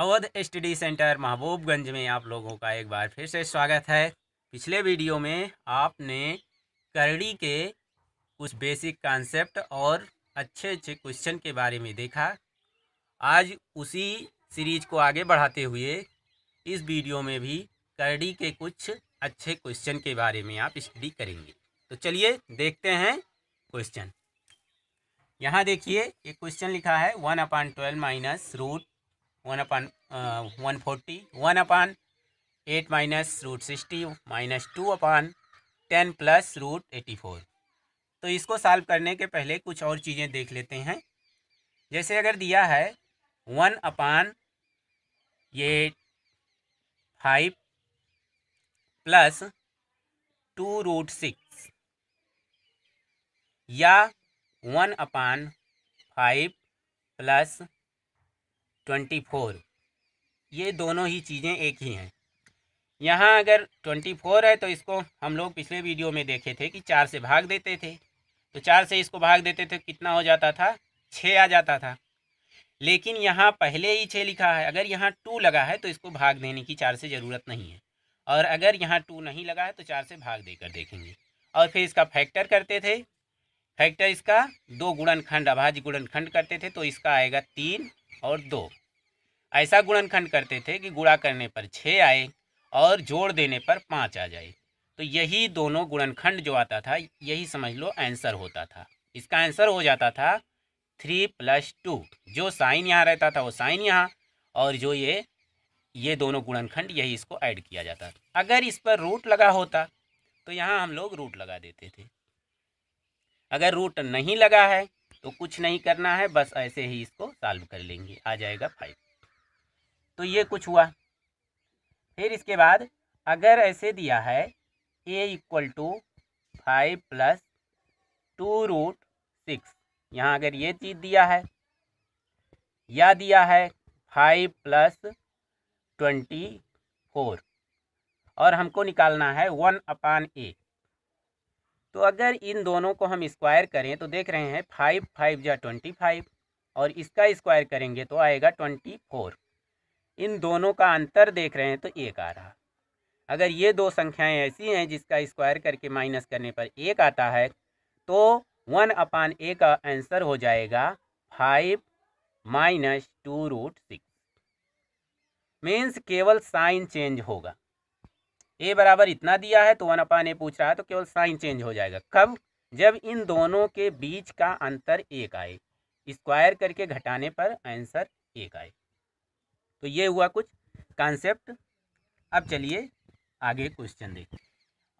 Awadh study centre Mahbubganj में आप लोगों का एक बार फिर से स्वागत है पिछले वीडियो में आपने करड़ी के कुछ बेसिक कॉन्सेप्ट और अच्छे अच्छे क्वेश्चन के बारे में देखा आज उसी सीरीज को आगे बढ़ाते हुए इस वीडियो में भी करड़ी के कुछ अच्छे क्वेश्चन के बारे में आप स्टडी करेंगे तो चलिए देखते हैं क्वेश्चन यहाँ देखिए एक क्वेश्चन लिखा है one upon twelve minus root one upon one forty one upon eight minus root sixty minus two upon ten plus root eighty four तो इसको सॉल्व करने के पहले कुछ और चीज़ें देख लेते हैं जैसे अगर दिया है वन अपान ये five plus two root six या one upon five plus twenty four ये दोनों ही चीज़ें एक ही हैं यहाँ अगर ट्वेंटी फोर है तो इसको हम लोग पिछले वीडियो में देखे थे कि चार से भाग देते थे तो चार से इसको भाग देते थे कितना हो जाता था छः आ जाता था लेकिन यहाँ पहले ही छः लिखा है अगर यहाँ टू लगा है तो इसको भाग देने की चार से ज़रूरत नहीं है और अगर यहाँ टू नहीं लगा है तो चार से भाग देकर देखेंगे और फिर इसका फैक्टर करते थे फैक्टर इसका दो गुणनखंड अभाज्य गुणनखंड करते थे तो इसका आएगा तीन और दो ऐसा गुणनखंड करते थे कि गुणा करने पर छः आए और जोड़ देने पर पाँच आ जाए तो यही दोनों गुणनखंड जो आता था यही समझ लो आंसर होता था इसका आंसर हो जाता था थ्री प्लस टू जो साइन यहाँ रहता था वो साइन यहाँ और जो ये ये दोनों गुणनखंड यही इसको ऐड किया जाता था अगर इस पर रूट लगा होता तो यहाँ हम लोग रूट लगा देते थे अगर रूट नहीं लगा है तो कुछ नहीं करना है बस ऐसे ही इसको सॉल्व कर लेंगे आ जाएगा फाइव तो ये कुछ हुआ फिर इसके बाद अगर ऐसे दिया है A equal to five plus two root six यहाँ अगर ये चीज़ दिया है या दिया है फाइव प्लस ट्वेंटी फोर और हमको निकालना है वन अपान ए तो अगर इन दोनों को हम स्क्वायर करें तो देख रहे हैं फाइव फाइव या ट्वेंटी फाइव और इसका स्क्वायर करेंगे तो आएगा ट्वेंटी फोर इन दोनों का अंतर देख रहे हैं तो एक आ रहा अगर ये दो संख्याएं ऐसी हैं जिसका स्क्वायर करके माइनस करने पर एक आता है तो वन अपान ए का आंसर हो जाएगा five minus two root six means केवल साइन चेंज होगा ए बराबर इतना दिया है तो वन अपान ए पूछ रहा है तो केवल साइन चेंज हो जाएगा कब जब इन दोनों के बीच का अंतर एक आए स्क्वायर करके घटाने पर आंसर एक आए तो ये हुआ कुछ कॉन्सेप्ट अब चलिए आगे क्वेश्चन देखिए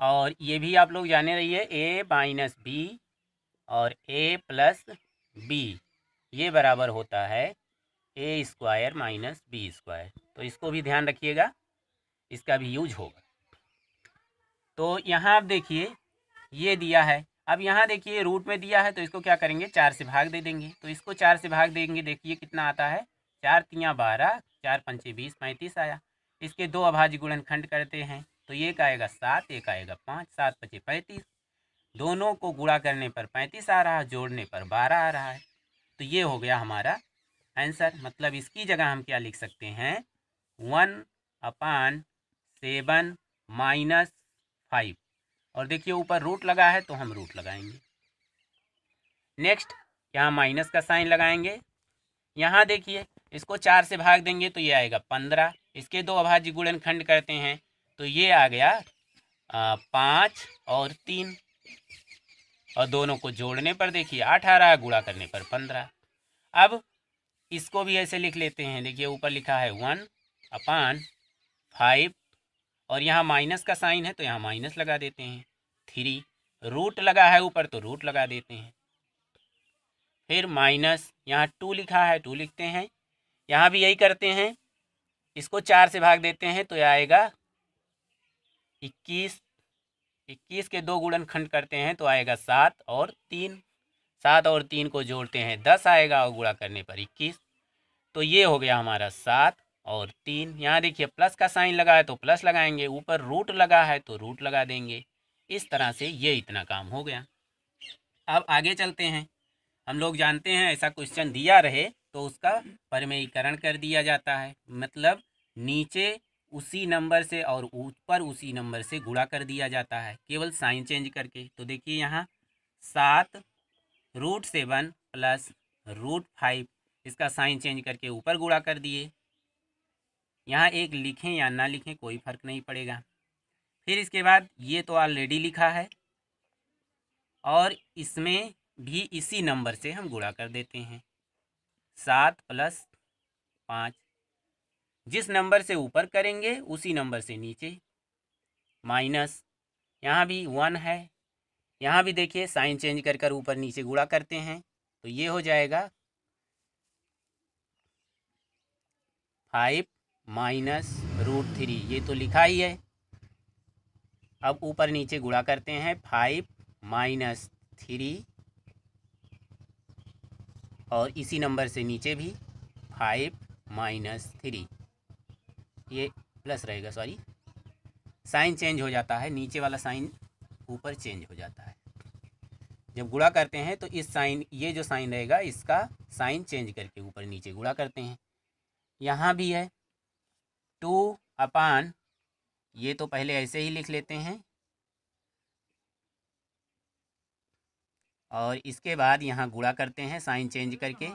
और ये भी आप लोग जाने रहिए ए माइनस बी और ए प्लस बी ये बराबर होता है A square minus B square तो इसको भी ध्यान रखिएगा इसका भी यूज होगा तो यहाँ आप देखिए ये दिया है अब यहाँ देखिए रूट में दिया है तो इसको क्या करेंगे चार से भाग दे देंगे तो इसको चार से भाग देंगे देखिए कितना आता है चार तियाँ बारह चार पंचे बीस पैंतीस आया इसके दो अभाज्य गुणनखंड करते हैं तो एक आएगा सात एक आएगा पाँच सात पचे पैंतीस दोनों को गुड़ा करने पर पैंतीस आ रहा है जोड़ने पर बारह आ रहा है तो ये हो गया हमारा आंसर मतलब इसकी जगह हम क्या लिख सकते हैं one upon seven minus five और देखिए ऊपर रूट लगा है तो हम रूट लगाएंगे नेक्स्ट यहाँ माइनस का साइन लगाएंगे यहाँ देखिए इसको चार से भाग देंगे तो ये आएगा पंद्रह इसके दो अभाज्य गुणन खंड करते हैं तो ये आ गया पाँच और तीन और दोनों को जोड़ने पर देखिए अठारह गुड़ा करने पर पंद्रह अब इसको भी ऐसे लिख लेते हैं देखिए ऊपर लिखा है वन अपान फाइव और यहाँ माइनस का साइन है तो यहाँ माइनस लगा देते हैं थ्री रूट लगा है ऊपर तो रूट लगा देते हैं फिर माइनस यहाँ टू लिखा है टू लिखते हैं यहाँ भी यही करते हैं इसको चार से भाग देते हैं तो यह आएगा इक्कीस इक्कीस के दो गुड़न खंड करते हैं तो आएगा सात और तीन सात और तीन को जोड़ते हैं दस आएगा और गुणा करने पर इक्कीस तो ये हो गया हमारा सात और तीन यहाँ देखिए प्लस का साइन लगा है तो प्लस लगाएंगे ऊपर रूट लगा है तो रूट लगा देंगे इस तरह से ये इतना काम हो गया अब आगे चलते हैं हम लोग जानते हैं ऐसा क्वेश्चन दिया रहे तो उसका परमेयीकरण कर दिया जाता है मतलब नीचे उसी नंबर से और ऊपर उसी नंबर से गुड़ा कर दिया जाता है केवल साइन चेंज करके तो देखिए यहाँ सात root seven plus root five इसका साइन चेंज करके ऊपर गुड़ा कर दिए यहाँ एक लिखें या ना लिखें कोई फर्क नहीं पड़ेगा फिर इसके बाद ये तो ऑलरेडी लिखा है और इसमें भी इसी नंबर से हम गुणा कर देते हैं सात प्लस पाँच जिस नंबर से ऊपर करेंगे उसी नंबर से नीचे माइनस यहाँ भी वन है यहाँ भी देखिए साइन चेंज कर कर ऊपर नीचे गुड़ा करते हैं तो ये हो जाएगा फाइव माइनस रूट थ्री ये तो लिखा ही है अब ऊपर नीचे गुणा करते हैं फाइव माइनस थ्री और इसी नंबर से नीचे भी फाइव माइनस थ्री ये प्लस रहेगा सॉरी साइन चेंज हो जाता है नीचे वाला साइन ऊपर चेंज हो जाता है जब गुणा करते हैं तो इस साइन ये जो साइन रहेगा इसका साइन चेंज करके ऊपर नीचे गुणा करते हैं यहाँ भी है टू अपान ये तो पहले ऐसे ही लिख लेते हैं और इसके बाद यहाँ गुड़ा करते हैं साइन चेंज करके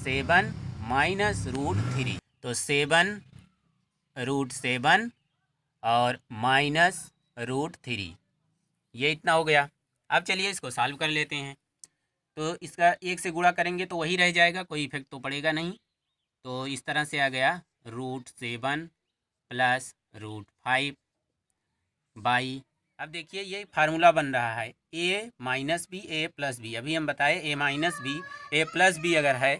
सेवन माइनस रूट थ्री तो सेवन रूट सेवन और माइनस रूट थ्री ये इतना हो गया अब चलिए इसको सॉल्व कर लेते हैं तो इसका एक से गुड़ा करेंगे तो वही रह जाएगा कोई इफेक्ट तो पड़ेगा नहीं तो इस तरह से आ गया root seven plus root five by अब देखिए ये फार्मूला बन रहा है A minus B A plus B अभी हम बताए A minus B A plus B अगर है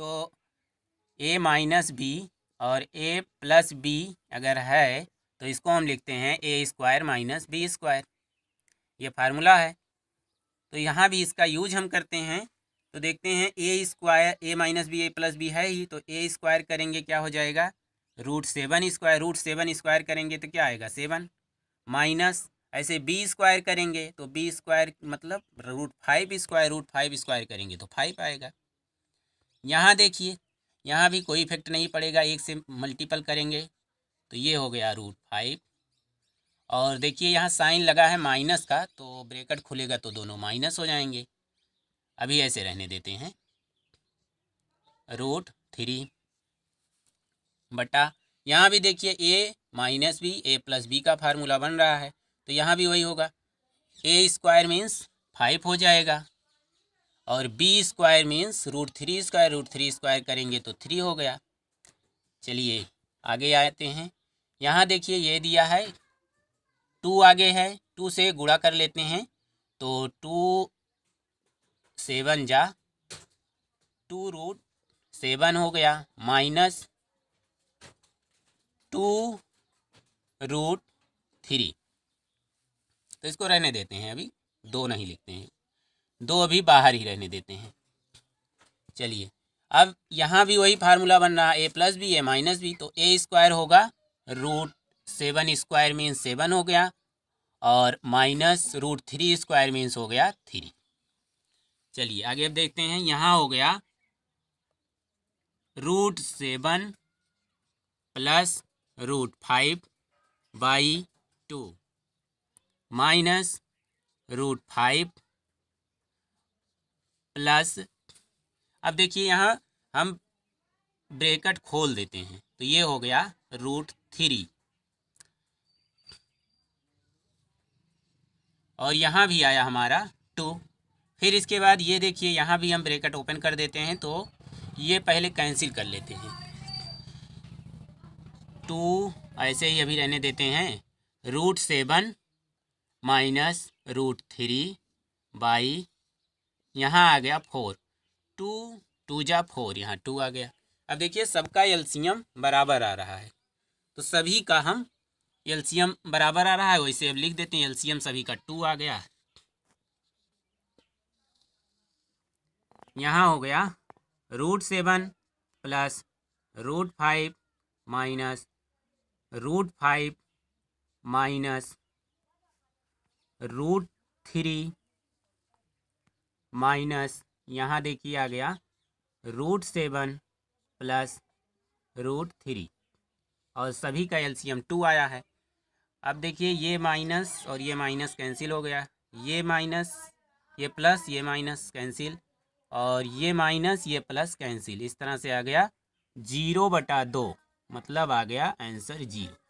तो ए माइनस बी और ए प्लस बी अगर है तो इसको हम लिखते हैं A square minus B square ये फार्मूला है तो यहाँ भी इसका यूज हम करते हैं तो देखते हैं A square A minus B A plus B है ही तो ए स्क्वायर करेंगे क्या हो जाएगा root seven square root seven square करेंगे तो क्या आएगा सेवन माइनस ऐसे बी स्क्वायर करेंगे तो बी स्क्वायर मतलब root five square root five square करेंगे तो फाइव आएगा यहाँ देखिए यहाँ भी कोई इफेक्ट नहीं पड़ेगा एक से मल्टीपल करेंगे तो ये हो गया रूट फाइव और देखिए यहाँ साइन लगा है माइनस का तो ब्रेकेट खुलेगा तो दोनों माइनस हो जाएंगे अभी ऐसे रहने देते हैं रूट थ्री बटा यहाँ भी देखिए A minus B A plus B का फार्मूला बन रहा है तो यहाँ भी वही होगा ए स्क्वायर मीन्स फाइव हो जाएगा और B square means root three square root three square करेंगे तो थ्री हो गया चलिए आगे आते हैं यहाँ देखिए ये दिया है टू आगे है टू से गुड़ा कर लेते हैं तो टू सेवन जा टू रूट सेवन हो गया माइनस टू रूट थ्री तो इसको रहने देते हैं अभी दो नहीं लिखते हैं दो अभी बाहर ही रहने देते हैं चलिए अब यहाँ भी वही फार्मूला बन रहा है A plus B A minus B तो ए स्क्वायर होगा root seven square means seven हो गया और minus root three square means हो गया थ्री चलिए आगे अब देखते हैं यहाँ हो गया root seven plus root five by two minus root five plus अब देखिए यहाँ हम ब्रेकट खोल देते हैं तो ये हो गया रूट थ्री और यहाँ भी आया हमारा फिर इसके बाद ये देखिए यहाँ भी हम ब्रेकेट ओपन कर देते हैं तो ये पहले कैंसिल कर लेते हैं टू ऐसे ही अभी रहने देते हैं root seven minus root three by यहाँ आ गया फोर टू टू जा फोर यहाँ टू आ गया अब देखिए सबका एल्सीयम बराबर आ रहा है तो सभी का हम एल्सीयम बराबर आ रहा है वैसे अब लिख देते हैं एल्सीयम सभी का टू आ गया यहाँ हो गया root seven plus root five minus root five minus root three minus यहाँ देखिए आ गया root seven plus root three और सभी का एलसीएम टू आया है अब देखिए ये माइनस और ये माइनस कैंसिल हो गया ये माइनस ये प्लस ये माइनस कैंसिल और ये माइनस ये प्लस कैंसिल इस तरह से आ गया जीरो बटा दो मतलब आ गया आंसर जीरो